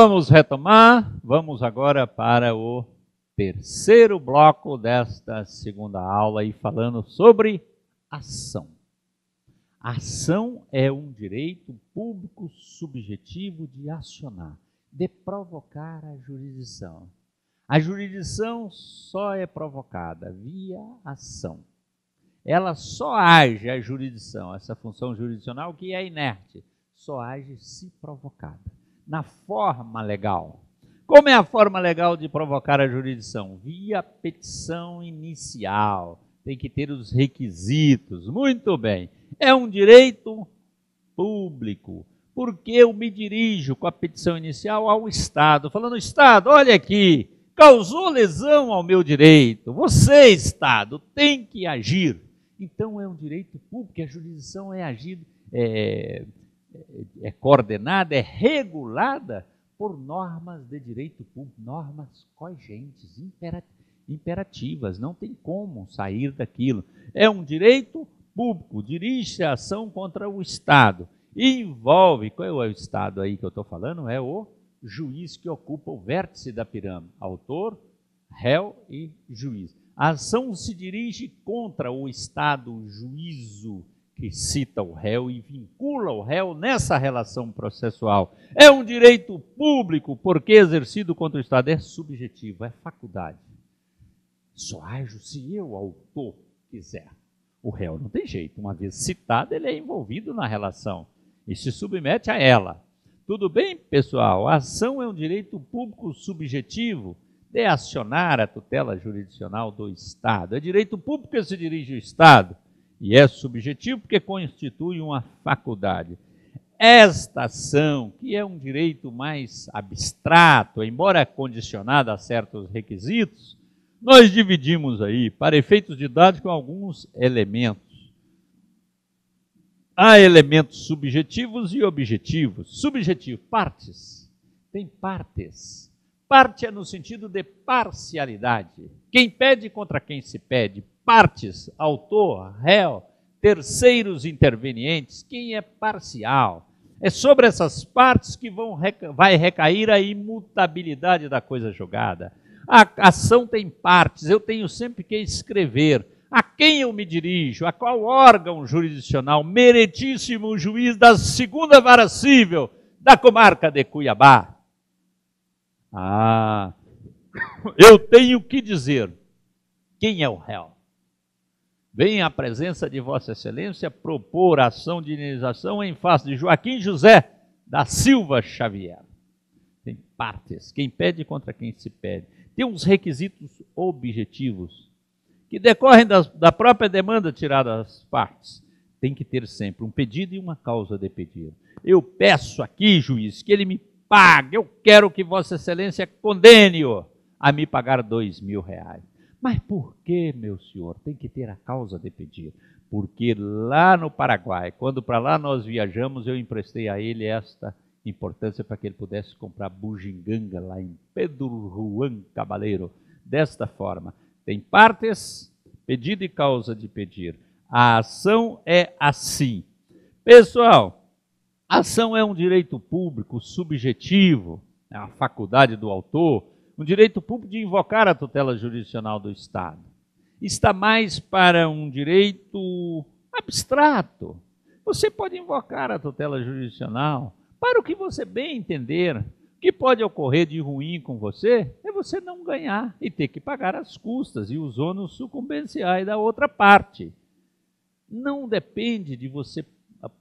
Vamos retomar, vamos agora para o terceiro bloco desta segunda aula e falando sobre ação. Ação é um direito público subjetivo de acionar, de provocar a jurisdição. A jurisdição só é provocada via ação. Ela só age a jurisdição, essa função jurisdicional que é inerte, só age se provocada na forma legal. Como é a forma legal de provocar a jurisdição? Via petição inicial. Tem que ter os requisitos. Muito bem. É um direito público. Porque eu me dirijo com a petição inicial ao Estado, falando: Estado, olha aqui, causou lesão ao meu direito. Você, Estado, tem que agir. Então é um direito público, a jurisdição é agir é, é coordenada, é regulada por normas de direito público, normas cogentes, imperativas, não tem como sair daquilo. É um direito público, dirige a ação contra o Estado. E envolve, qual é o Estado aí que eu estou falando? É o juiz que ocupa o vértice da pirâmide, autor, réu e juiz. A ação se dirige contra o Estado, o juízo, que cita o réu e vincula o réu nessa relação processual. É um direito público, porque exercido contra o Estado é subjetivo, é faculdade. Só ajo se eu, autor, quiser. O réu não tem jeito, uma vez citado, ele é envolvido na relação e se submete a ela. Tudo bem, pessoal? A ação é um direito público subjetivo de acionar a tutela jurisdicional do Estado. É direito público que se dirige ao Estado e é subjetivo porque constitui uma faculdade. Esta ação, que é um direito mais abstrato, embora condicionado a certos requisitos, nós dividimos aí, para efeitos didáticos, alguns elementos. Há elementos subjetivos e objetivos. Subjetivo, partes. Tem partes. Parte é no sentido de parcialidade. Quem pede contra quem se pede partes, autor, réu, terceiros intervenientes, quem é parcial. É sobre essas partes que vão, vai recair a imutabilidade da coisa julgada. A ação tem partes, eu tenho sempre que escrever. A quem eu me dirijo? A qual órgão jurisdicional? Meritíssimo juiz da segunda vara civil da comarca de Cuiabá. Ah, eu tenho que dizer quem é o réu. Venha à presença de Vossa Excelência propor ação de indenização em face de Joaquim José da Silva Xavier. Tem partes, quem pede contra quem se pede. Tem uns requisitos objetivos que decorrem das, da própria demanda tirada das partes. Tem que ter sempre um pedido e uma causa de pedido. Eu peço aqui, juiz, que ele me pague. Eu quero que Vossa Excelência condene-o a me pagar dois mil reais. Mas por que, meu senhor? Tem que ter a causa de pedir. Porque lá no Paraguai, quando para lá nós viajamos, eu emprestei a ele esta importância para que ele pudesse comprar bujinganga lá em Pedro Juan Cabaleiro. Desta forma, tem partes, pedido e causa de pedir. A ação é assim. Pessoal, a ação é um direito público subjetivo, é a faculdade do autor um direito público de invocar a tutela jurisdicional do Estado. Está mais para um direito abstrato. Você pode invocar a tutela jurisdicional para o que você bem entender. O que pode ocorrer de ruim com você é você não ganhar e ter que pagar as custas e os ônus sucumbenciais da outra parte. Não depende de você,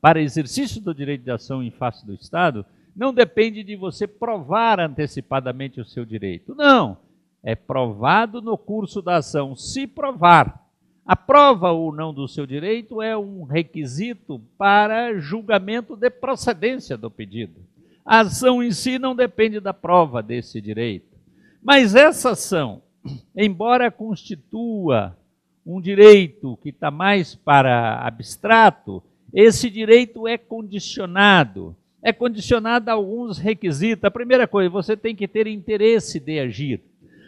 para exercício do direito de ação em face do Estado, não depende de você provar antecipadamente o seu direito. Não, é provado no curso da ação. Se provar a prova ou não do seu direito é um requisito para julgamento de procedência do pedido. A ação em si não depende da prova desse direito. Mas essa ação, embora constitua um direito que está mais para abstrato, esse direito é condicionado é condicionada a alguns requisitos. A primeira coisa, você tem que ter interesse de agir.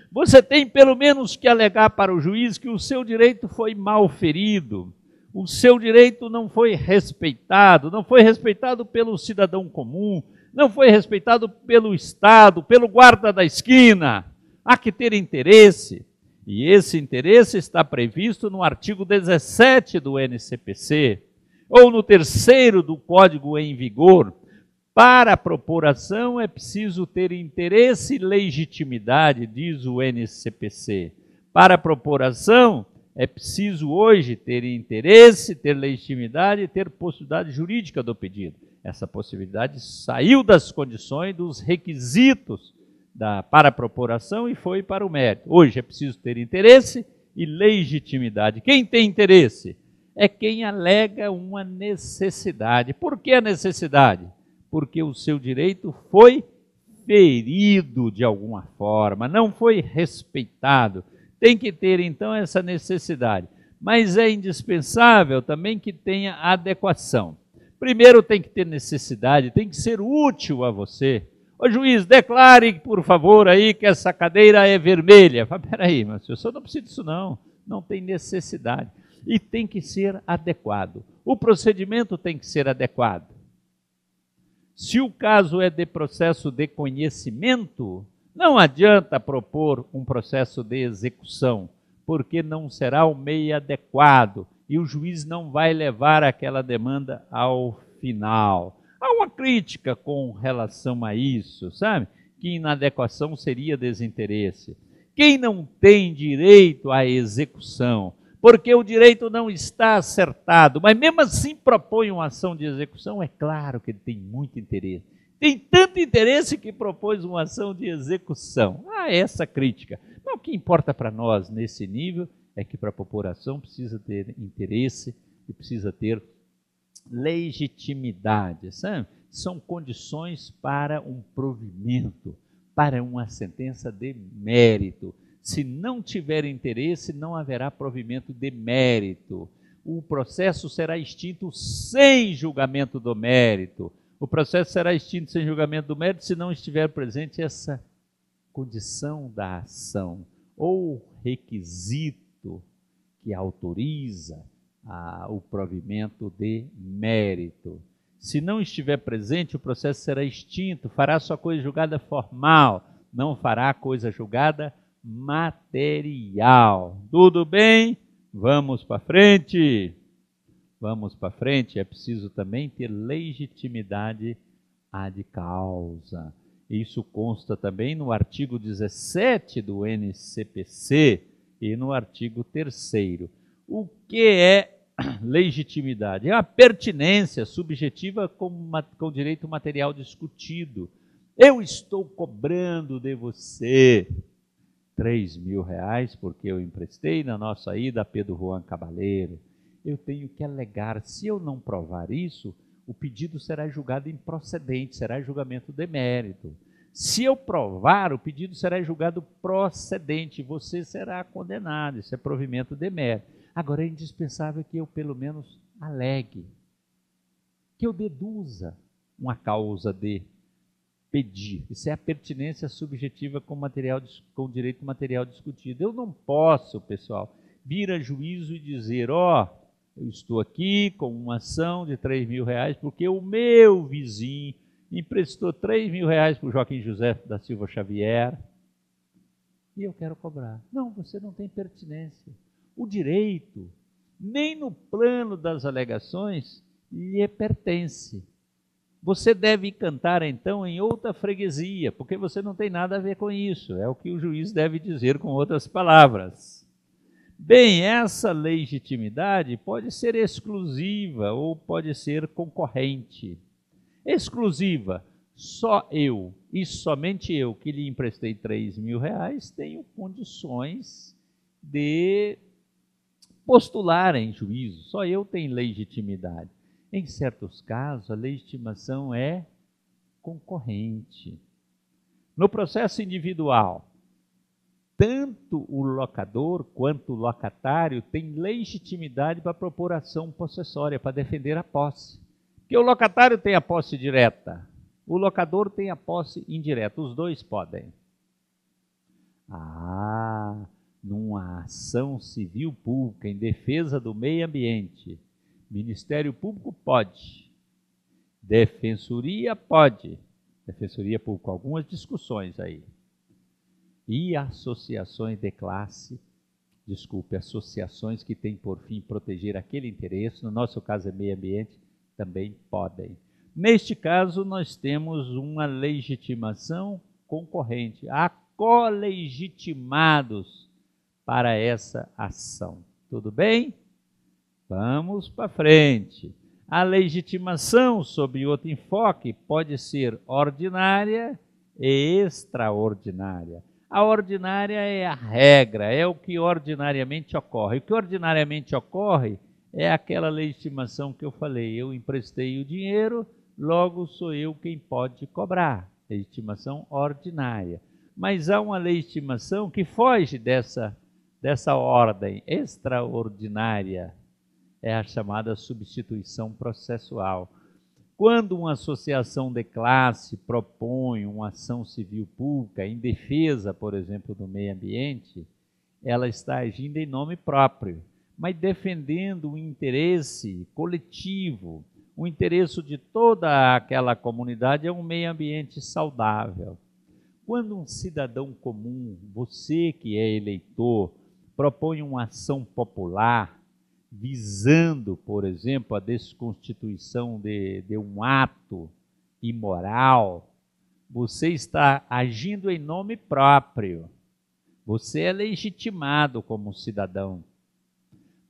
Você tem pelo menos que alegar para o juiz que o seu direito foi mal ferido, o seu direito não foi respeitado, não foi respeitado pelo cidadão comum, não foi respeitado pelo Estado, pelo guarda da esquina. Há que ter interesse. E esse interesse está previsto no artigo 17 do NCPC, ou no terceiro do código em vigor, para a procuração é preciso ter interesse e legitimidade, diz o NCPC. Para a procuração é preciso hoje ter interesse, ter legitimidade e ter possibilidade jurídica do pedido. Essa possibilidade saiu das condições, dos requisitos da, para a procuração e foi para o mérito. Hoje é preciso ter interesse e legitimidade. Quem tem interesse? É quem alega uma necessidade. Por que a necessidade? porque o seu direito foi ferido de alguma forma, não foi respeitado. Tem que ter então essa necessidade, mas é indispensável também que tenha adequação. Primeiro tem que ter necessidade, tem que ser útil a você. Ô juiz, declare, por favor, aí que essa cadeira é vermelha. Fala, peraí, mas eu só não preciso disso não, não tem necessidade. E tem que ser adequado. O procedimento tem que ser adequado. Se o caso é de processo de conhecimento, não adianta propor um processo de execução, porque não será o meio adequado e o juiz não vai levar aquela demanda ao final. Há uma crítica com relação a isso, sabe? Que inadequação seria desinteresse. Quem não tem direito à execução porque o direito não está acertado, mas mesmo assim propõe uma ação de execução, é claro que ele tem muito interesse. Tem tanto interesse que propôs uma ação de execução. Ah, é essa crítica. Mas o que importa para nós nesse nível é que para a população precisa ter interesse e precisa ter legitimidade, sabe? São condições para um provimento, para uma sentença de mérito. Se não tiver interesse, não haverá provimento de mérito. O processo será extinto sem julgamento do mérito. O processo será extinto sem julgamento do mérito se não estiver presente essa condição da ação ou requisito que autoriza a, o provimento de mérito. Se não estiver presente, o processo será extinto, fará só coisa julgada formal, não fará coisa julgada material. Tudo bem? Vamos para frente. Vamos para frente. É preciso também ter legitimidade ad causa. Isso consta também no artigo 17 do NCPC e no artigo 3. O que é legitimidade? É a pertinência subjetiva com, com direito material discutido. Eu estou cobrando de você 3 mil reais, porque eu emprestei na nossa ida a Pedro Juan Cabaleiro. Eu tenho que alegar, se eu não provar isso, o pedido será julgado improcedente, será julgamento demérito. Se eu provar, o pedido será julgado procedente, você será condenado, isso é provimento demérito. Agora é indispensável que eu, pelo menos, alegue, que eu deduza uma causa de pedir. Isso é a pertinência subjetiva com, material, com direito material discutido. Eu não posso, pessoal, vir a juízo e dizer, ó, oh, eu estou aqui com uma ação de 3 mil reais porque o meu vizinho emprestou 3 mil reais para o Joaquim José da Silva Xavier e eu quero cobrar. Não, você não tem pertinência. O direito, nem no plano das alegações, lhe pertence. Você deve cantar então em outra freguesia, porque você não tem nada a ver com isso. É o que o juiz deve dizer com outras palavras. Bem, essa legitimidade pode ser exclusiva ou pode ser concorrente. Exclusiva, só eu e somente eu que lhe emprestei 3 mil reais tenho condições de postular em juízo. Só eu tenho legitimidade. Em certos casos, a legitimação é concorrente. No processo individual, tanto o locador quanto o locatário têm legitimidade para propor ação possessória, para defender a posse. Porque o locatário tem a posse direta, o locador tem a posse indireta, os dois podem. Ah, numa ação civil pública em defesa do meio ambiente, Ministério Público pode. Defensoria pode. Defensoria Pública, algumas discussões aí. E associações de classe, desculpe, associações que têm por fim proteger aquele interesse, no nosso caso é meio ambiente, também podem. Neste caso, nós temos uma legitimação concorrente, há colegitimados para essa ação. Tudo bem? Vamos para frente. A legitimação sob outro enfoque pode ser ordinária e extraordinária. A ordinária é a regra, é o que ordinariamente ocorre. O que ordinariamente ocorre é aquela legitimação que eu falei. Eu emprestei o dinheiro, logo sou eu quem pode cobrar. Legitimação ordinária. Mas há uma legitimação que foge dessa, dessa ordem extraordinária é a chamada substituição processual. Quando uma associação de classe propõe uma ação civil pública em defesa, por exemplo, do meio ambiente, ela está agindo em nome próprio, mas defendendo o interesse coletivo, o interesse de toda aquela comunidade é um meio ambiente saudável. Quando um cidadão comum, você que é eleitor, propõe uma ação popular, visando, por exemplo, a desconstituição de, de um ato imoral, você está agindo em nome próprio. Você é legitimado como cidadão,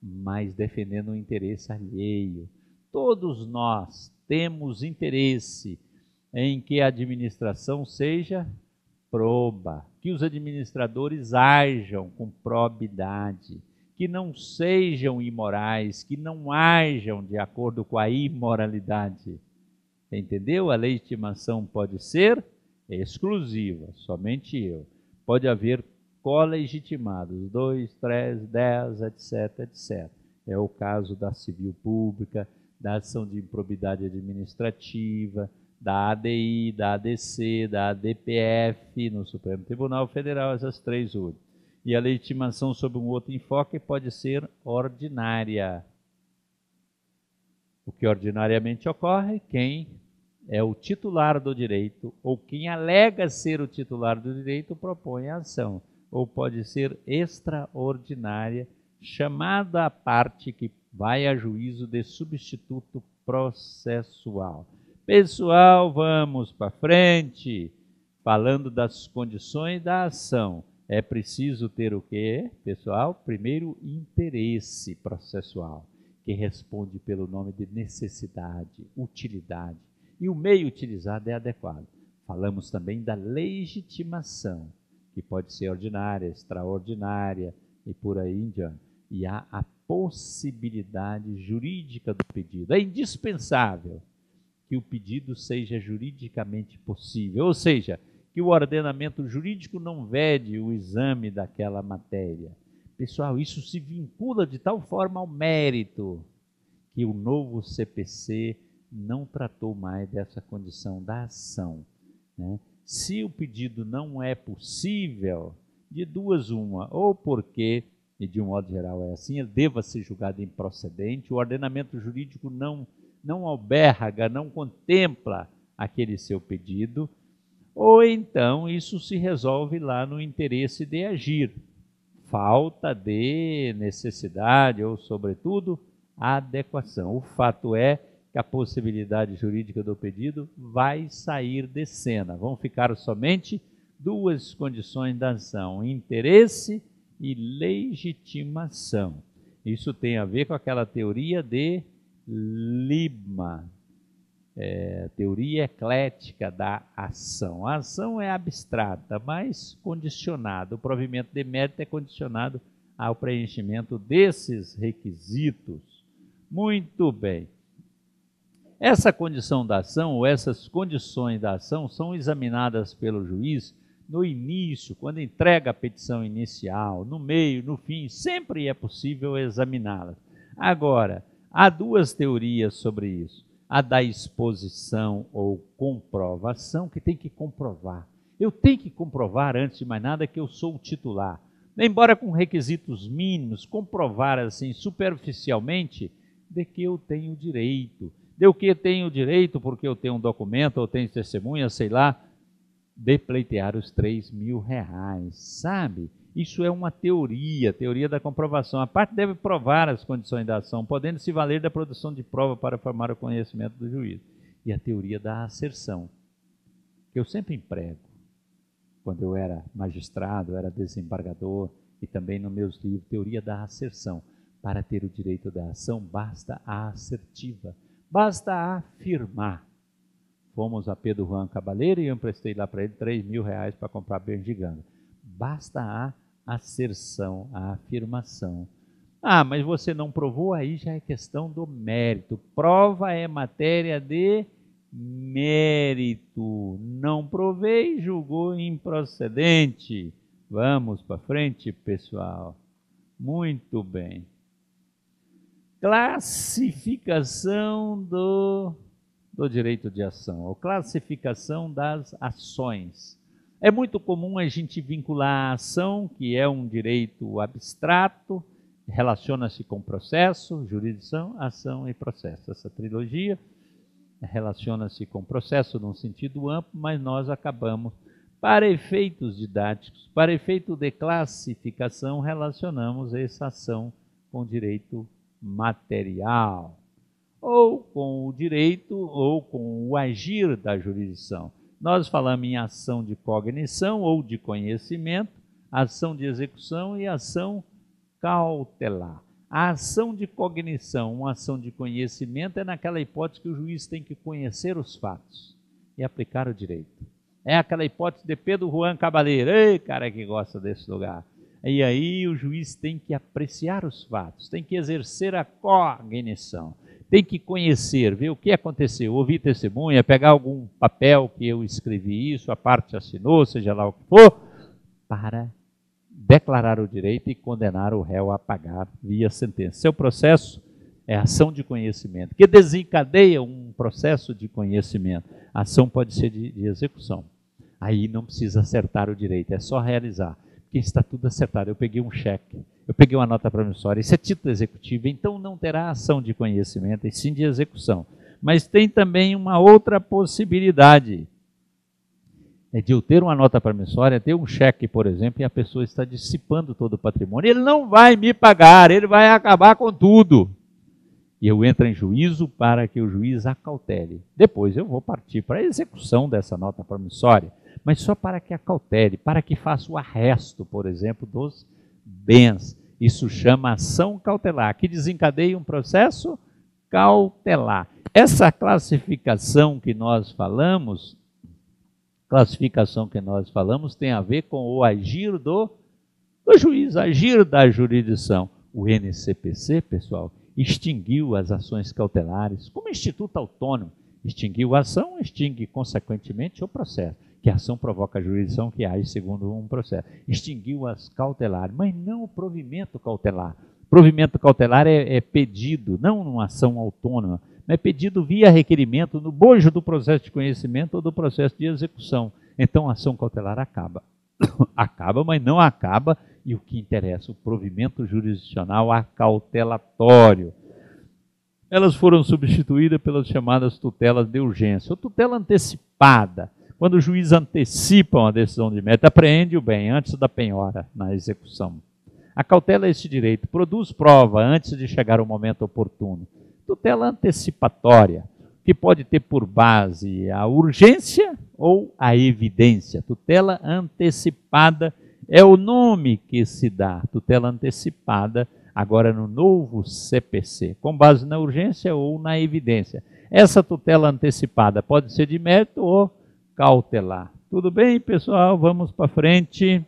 mas defendendo o interesse alheio. Todos nós temos interesse em que a administração seja proba, que os administradores ajam com probidade que não sejam imorais, que não hajam de acordo com a imoralidade. Entendeu? A legitimação pode ser exclusiva, somente eu. Pode haver colegitimados, 2, 3, 10, etc, etc. É o caso da civil pública, da ação de improbidade administrativa, da ADI, da ADC, da ADPF no Supremo Tribunal Federal, essas três últimas e a legitimação sob um outro enfoque pode ser ordinária. O que ordinariamente ocorre, quem é o titular do direito ou quem alega ser o titular do direito propõe a ação, ou pode ser extraordinária, chamada a parte que vai a juízo de substituto processual. Pessoal, vamos para frente, falando das condições da ação. É preciso ter o que, pessoal? Primeiro, interesse processual, que responde pelo nome de necessidade, utilidade. E o meio utilizado é adequado. Falamos também da legitimação, que pode ser ordinária, extraordinária e por aí em diante. E há a possibilidade jurídica do pedido. É indispensável que o pedido seja juridicamente possível, ou seja, que o ordenamento jurídico não vede o exame daquela matéria. Pessoal, isso se vincula de tal forma ao mérito que o novo CPC não tratou mais dessa condição da ação. Né? Se o pedido não é possível, de duas uma, ou porque, e de um modo geral é assim, ele deva ser julgado improcedente, o ordenamento jurídico não, não alberga, não contempla aquele seu pedido, ou então isso se resolve lá no interesse de agir, falta de necessidade ou, sobretudo, adequação. O fato é que a possibilidade jurídica do pedido vai sair de cena. Vão ficar somente duas condições da ação: interesse e legitimação. Isso tem a ver com aquela teoria de Liebman é, teoria eclética da ação. A ação é abstrata, mas condicionada. O provimento de mérito é condicionado ao preenchimento desses requisitos. Muito bem. Essa condição da ação, ou essas condições da ação, são examinadas pelo juiz no início, quando entrega a petição inicial, no meio, no fim, sempre é possível examiná-las. Agora, há duas teorias sobre isso a da exposição ou comprovação, que tem que comprovar. Eu tenho que comprovar, antes de mais nada, que eu sou o titular. Embora com requisitos mínimos, comprovar assim superficialmente de que eu tenho direito. De que eu tenho direito porque eu tenho um documento, ou tenho testemunha, sei lá, de pleitear os 3 mil reais, sabe? Isso é uma teoria, teoria da comprovação. A parte deve provar as condições da ação, podendo se valer da produção de prova para formar o conhecimento do juiz. E a teoria da asserção, que eu sempre emprego quando eu era magistrado, eu era desembargador e também nos meus livros, teoria da asserção. Para ter o direito da ação, basta a assertiva, basta afirmar. Fomos a Pedro Juan Cabaleiro e eu emprestei lá para ele 3 mil reais para comprar bengiganga. Basta a asserção, a afirmação. Ah, mas você não provou, aí já é questão do mérito. Prova é matéria de mérito. Não provei, julgou improcedente. Vamos para frente, pessoal. Muito bem. Classificação do, do direito de ação, ou classificação das ações. É muito comum a gente vincular a ação, que é um direito abstrato, relaciona-se com processo, jurisdição, ação e processo. Essa trilogia relaciona-se com processo num sentido amplo, mas nós acabamos, para efeitos didáticos, para efeito de classificação, relacionamos essa ação com direito material, ou com o direito, ou com o agir da jurisdição. Nós falamos em ação de cognição ou de conhecimento, ação de execução e ação cautelar. A ação de cognição, uma ação de conhecimento, é naquela hipótese que o juiz tem que conhecer os fatos e aplicar o direito. É aquela hipótese de Pedro Juan Cabaleiro, ei, cara que gosta desse lugar. E aí o juiz tem que apreciar os fatos, tem que exercer a cognição tem que conhecer, ver o que aconteceu, ouvir testemunha, pegar algum papel que eu escrevi isso, a parte assinou, seja lá o que for, para declarar o direito e condenar o réu a pagar via sentença. Seu processo é ação de conhecimento, que desencadeia um processo de conhecimento. A ação pode ser de, de execução. Aí não precisa acertar o direito, é só realizar. Porque está tudo acertado. Eu peguei um cheque, eu peguei uma nota promissória. Isso é título executivo, então não terá ação de conhecimento, e sim de execução. Mas tem também uma outra possibilidade. É de eu ter uma nota promissória, ter um cheque, por exemplo, e a pessoa está dissipando todo o patrimônio. Ele não vai me pagar, ele vai acabar com tudo. E eu entro em juízo para que o juiz acautele. Depois eu vou partir para a execução dessa nota promissória, mas só para que acautele, para que faça o arresto, por exemplo, dos bens. Isso chama ação cautelar, que desencadeia um processo cautelar. Essa classificação que nós falamos, classificação que nós falamos tem a ver com o agir do, do juiz, agir da jurisdição. O NCPC, pessoal, extinguiu as ações cautelares como instituto autônomo. Extinguiu a ação, extingue, consequentemente, o processo que a ação provoca a jurisdição que age segundo um processo. Extinguiu as cautelares, mas não o provimento cautelar. Provimento cautelar é, é pedido, não uma ação autônoma, mas é pedido via requerimento no bojo do processo de conhecimento ou do processo de execução. Então a ação cautelar acaba. acaba, mas não acaba, e o que interessa, o provimento jurisdicional acautelatório elas foram substituídas pelas chamadas tutelas de urgência, ou tutela antecipada, quando o juiz antecipa uma decisão de mérito, apreende o bem antes da penhora na execução. A é este direito, produz prova antes de chegar o momento oportuno. Tutela antecipatória, que pode ter por base a urgência ou a evidência. Tutela antecipada é o nome que se dá, tutela antecipada, agora no novo CPC, com base na urgência ou na evidência. Essa tutela antecipada pode ser de mérito ou cautelar. Tudo bem, pessoal? Vamos para frente.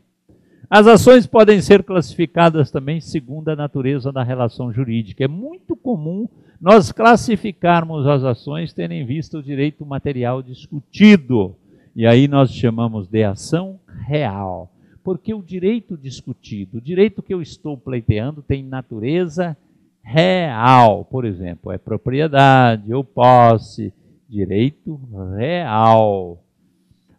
As ações podem ser classificadas também segundo a natureza da relação jurídica. É muito comum nós classificarmos as ações tendo em vista o direito material discutido. E aí nós chamamos de ação real. Porque o direito discutido, o direito que eu estou pleiteando, tem natureza real. Por exemplo, é propriedade ou posse, direito real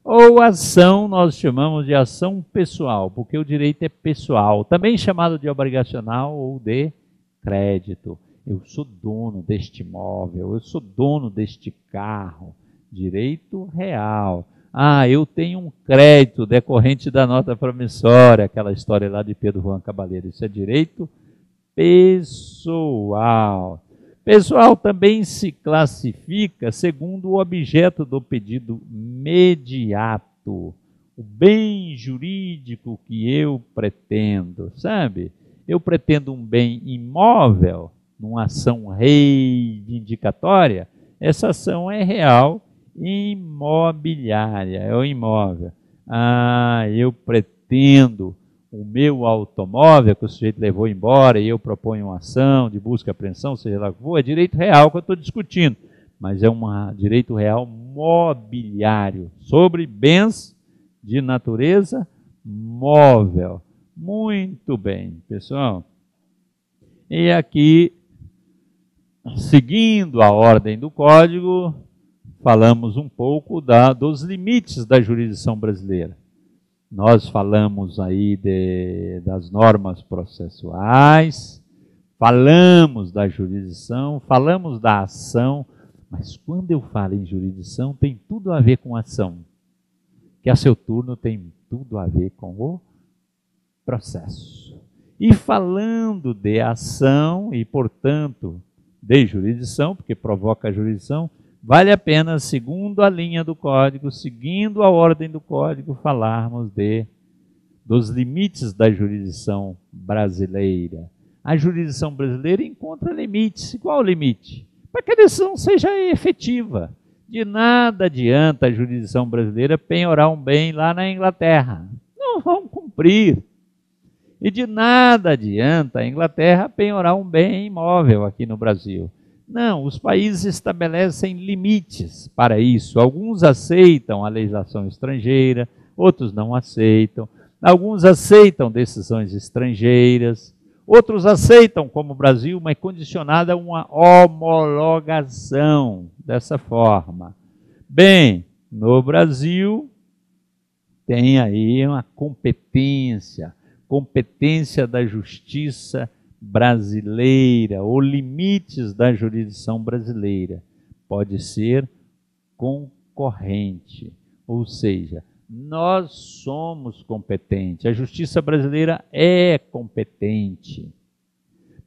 ou ação nós chamamos de ação pessoal, porque o direito é pessoal, também chamado de obrigacional ou de crédito. Eu sou dono deste imóvel, eu sou dono deste carro, direito real. Ah, eu tenho um crédito decorrente da nota promissória, aquela história lá de Pedro Juan Cabaleiro. Isso é direito pessoal. Pessoal também se classifica segundo o objeto do pedido mediato, o bem jurídico que eu pretendo, sabe? Eu pretendo um bem imóvel, numa ação reivindicatória, essa ação é real imobiliária, é o imóvel. Ah, eu pretendo o meu automóvel que o sujeito levou embora e eu proponho uma ação de busca e apreensão, seja lá o que for, é direito real que eu estou discutindo, mas é um direito real mobiliário sobre bens de natureza móvel. Muito bem, pessoal. E aqui, seguindo a ordem do código, falamos um pouco da, dos limites da jurisdição brasileira. Nós falamos aí de, das normas processuais, falamos da jurisdição, falamos da ação, mas quando eu falo em jurisdição, tem tudo a ver com ação, que a seu turno tem tudo a ver com o processo. E falando de ação e, portanto, de jurisdição, porque provoca a jurisdição, vale a pena, segundo a linha do código, seguindo a ordem do código, falarmos de dos limites da jurisdição brasileira. A jurisdição brasileira encontra limites. Qual o limite? Para que a decisão seja efetiva. De nada adianta a jurisdição brasileira penhorar um bem lá na Inglaterra. Não vão cumprir. E de nada adianta a Inglaterra penhorar um bem imóvel aqui no Brasil não, os países estabelecem limites para isso. Alguns aceitam a legislação estrangeira, outros não aceitam. Alguns aceitam decisões estrangeiras, outros aceitam, como o Brasil, mas condicionada a uma homologação dessa forma. Bem, no Brasil tem aí uma competência, competência da justiça brasileira ou limites da jurisdição brasileira. Pode ser concorrente, ou seja, nós somos competentes. A justiça brasileira é competente,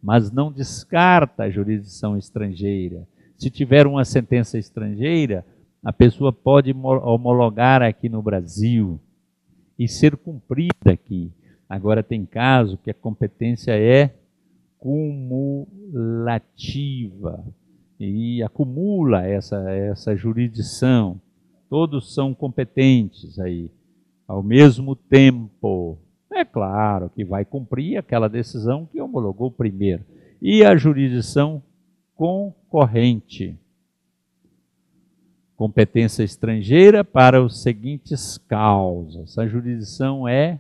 mas não descarta a jurisdição estrangeira. Se tiver uma sentença estrangeira, a pessoa pode homologar aqui no Brasil e ser cumprida aqui. Agora, tem caso que a competência é cumulativa e acumula essa, essa jurisdição. Todos são competentes aí, ao mesmo tempo. É claro que vai cumprir aquela decisão que homologou primeiro. E a jurisdição concorrente. Competência estrangeira para os seguintes causas. A jurisdição é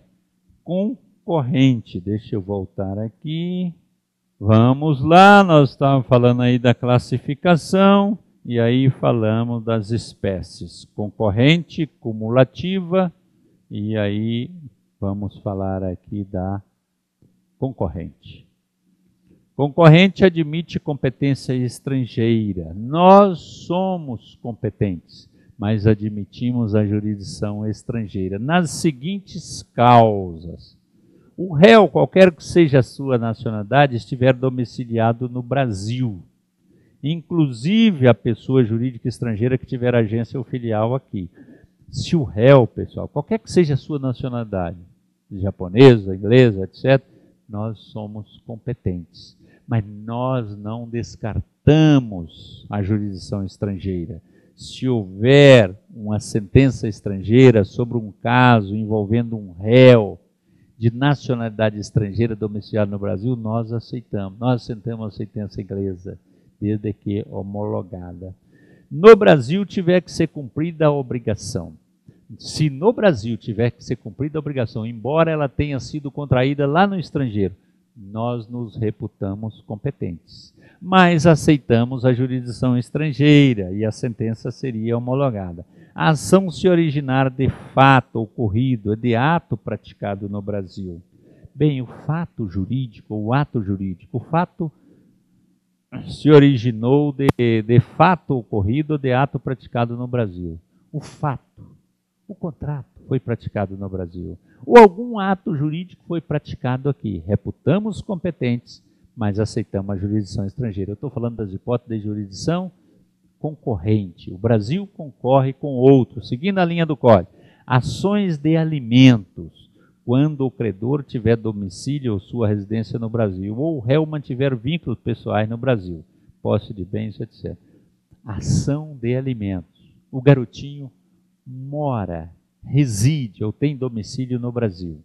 concorrente. Deixa eu voltar aqui. Vamos lá, nós estávamos falando aí da classificação e aí falamos das espécies concorrente, cumulativa e aí vamos falar aqui da concorrente. Concorrente admite competência estrangeira. Nós somos competentes, mas admitimos a jurisdição estrangeira nas seguintes causas: o réu, qualquer que seja a sua nacionalidade, estiver domiciliado no Brasil, inclusive a pessoa jurídica estrangeira que tiver agência ou filial aqui. Se o réu, pessoal, qualquer que seja a sua nacionalidade, japonesa, inglesa, etc., nós somos competentes. Mas nós não descartamos a jurisdição estrangeira. Se houver uma sentença estrangeira sobre um caso envolvendo um réu, de nacionalidade estrangeira domiciliada no Brasil, nós aceitamos. Nós aceitamos a sentença inglesa, desde que homologada. No Brasil tiver que ser cumprida a obrigação. Se no Brasil tiver que ser cumprida a obrigação, embora ela tenha sido contraída lá no estrangeiro, nós nos reputamos competentes. Mas aceitamos a jurisdição estrangeira e a sentença seria homologada a ação se originar de fato ocorrido, de ato praticado no Brasil. Bem, o fato jurídico, o ato jurídico, o fato se originou de, de fato ocorrido, de ato praticado no Brasil. O fato, o contrato foi praticado no Brasil. Ou algum ato jurídico foi praticado aqui. Reputamos competentes, mas aceitamos a jurisdição estrangeira. Eu estou falando das hipóteses de jurisdição estrangeira concorrente. O Brasil concorre com outro, seguindo a linha do Código. Ações de alimentos. Quando o credor tiver domicílio ou sua residência no Brasil, ou o réu mantiver vínculos pessoais no Brasil, posse de bens, etc. Ação de alimentos. O garotinho mora, reside ou tem domicílio no Brasil.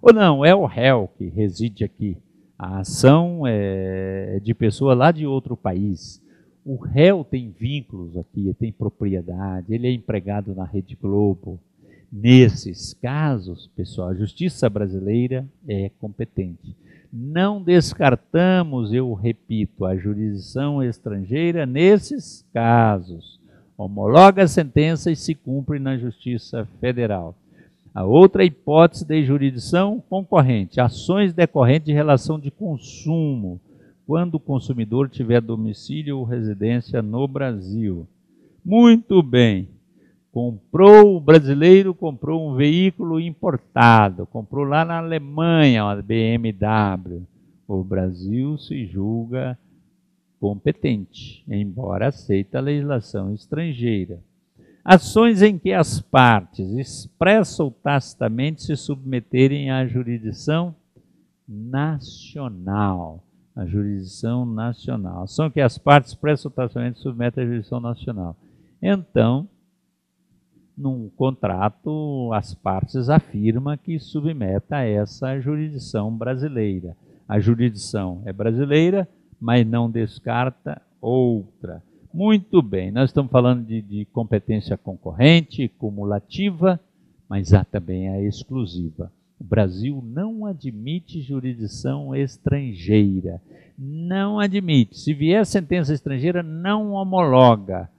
Ou não, é o réu que reside aqui. A ação é de pessoa lá de outro país o réu tem vínculos aqui, tem propriedade, ele é empregado na Rede Globo. Nesses casos, pessoal, a justiça brasileira é competente. Não descartamos, eu repito, a jurisdição estrangeira nesses casos. Homologa a sentença e se cumpre na Justiça Federal. A outra hipótese de jurisdição concorrente, ações decorrentes de relação de consumo quando o consumidor tiver domicílio ou residência no Brasil. Muito bem. Comprou, o brasileiro comprou um veículo importado, comprou lá na Alemanha uma BMW. O Brasil se julga competente, embora aceita a legislação estrangeira. Ações em que as partes, expressa ou tacitamente, se submeterem à jurisdição nacional a jurisdição nacional. são que as partes pressupostamente submetem à jurisdição nacional. Então, num contrato, as partes afirmam que submeta a essa jurisdição brasileira. A jurisdição é brasileira, mas não descarta outra. Muito bem, nós estamos falando de, de competência concorrente, cumulativa, mas há também a exclusiva. O Brasil não admite jurisdição estrangeira. Não admite. Se vier sentença estrangeira, não homologa.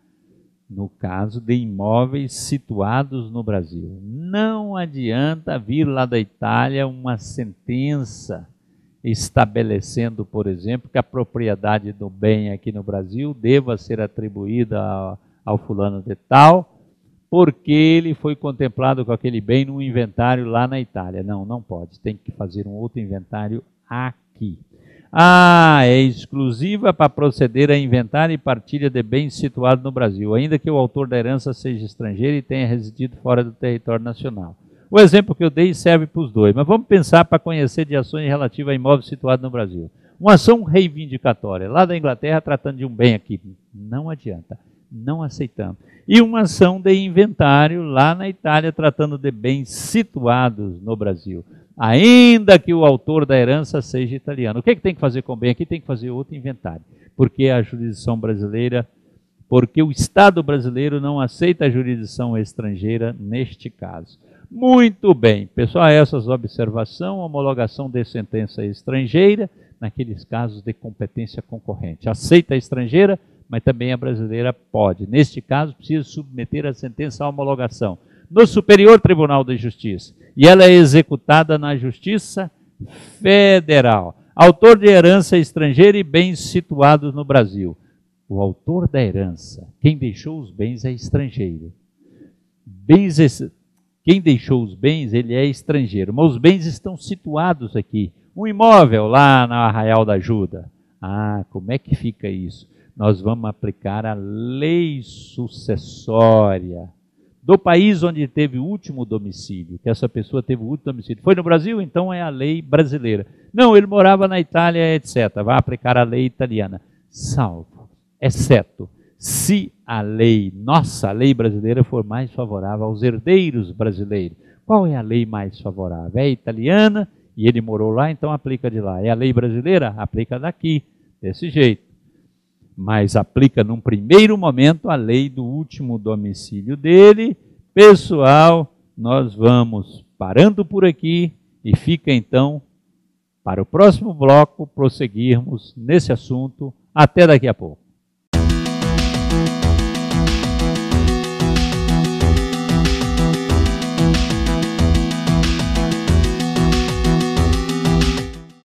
No caso de imóveis situados no Brasil, não adianta vir lá da Itália uma sentença estabelecendo, por exemplo, que a propriedade do bem aqui no Brasil deva ser atribuída ao, fulano de tal porque ele foi contemplado com aquele bem num inventário lá na Itália. Não, não pode, tem que fazer um outro inventário aqui. Ah, é exclusiva para proceder a inventário e partilha de bens situado no Brasil, ainda que o autor da herança seja estrangeiro e tenha residido fora do território nacional. O exemplo que eu dei serve para os dois, mas vamos pensar para conhecer de ações relativas a imóveis situados no Brasil. Uma ação reivindicatória, lá da Inglaterra, tratando de um bem aqui. Não adianta não aceitamos. E uma ação de inventário lá na Itália, tratando de bens situados no Brasil. Ainda que o autor da herança seja italiano. O que, é que tem que fazer com o bem aqui? Tem que fazer outro inventário. Porque a jurisdição brasileira, porque o Estado brasileiro não aceita a jurisdição estrangeira neste caso. Muito bem, pessoal, essas observação, homologação de sentença estrangeira, naqueles casos de competência concorrente. Aceita a estrangeira, mas também a brasileira pode. Neste caso, precisa submeter a sentença à homologação no Superior Tribunal de Justiça e ela é executada na Justiça Federal. Autor de herança estrangeira e bens situados no Brasil. O autor da herança, quem deixou os bens é estrangeiro. Bens, quem deixou os bens, ele é estrangeiro, mas os bens estão situados aqui. Um imóvel lá na Arraial da Ajuda. Ah, como é que fica isso? nós vamos aplicar a lei sucessória do país onde teve o último domicílio, que essa pessoa teve o último domicílio. Foi no Brasil? Então é a lei brasileira. Não, ele morava na Itália, etc. Vai aplicar a lei italiana. Salvo, exceto se a lei, nossa lei brasileira, for mais favorável aos herdeiros brasileiros. Qual é a lei mais favorável? É a italiana e ele morou lá, então aplica de lá. É a lei brasileira? Aplica daqui, desse jeito mas aplica num primeiro momento a lei do último domicílio dele. Pessoal, nós vamos parando por aqui e fica então para o próximo bloco prosseguirmos nesse assunto. Até daqui a pouco.